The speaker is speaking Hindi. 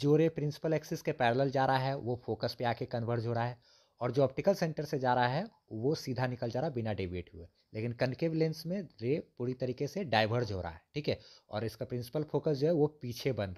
जो रे प्रिंसिपल एक्सिस के पैरेलल जा रहा है वो फोकस पे आके कन्वर्ज हो रहा है और जो ऑप्टिकल सेंटर से जा रहा है वो सीधा निकल जा रहा है बिना डेविएट हुए लेकिन कनकेव लेंस में रे पूरी तरीके से डाइवर्ज हो रहा है ठीक है और इसका प्रिंसिपल फोकस जो है वो पीछे बन रहा है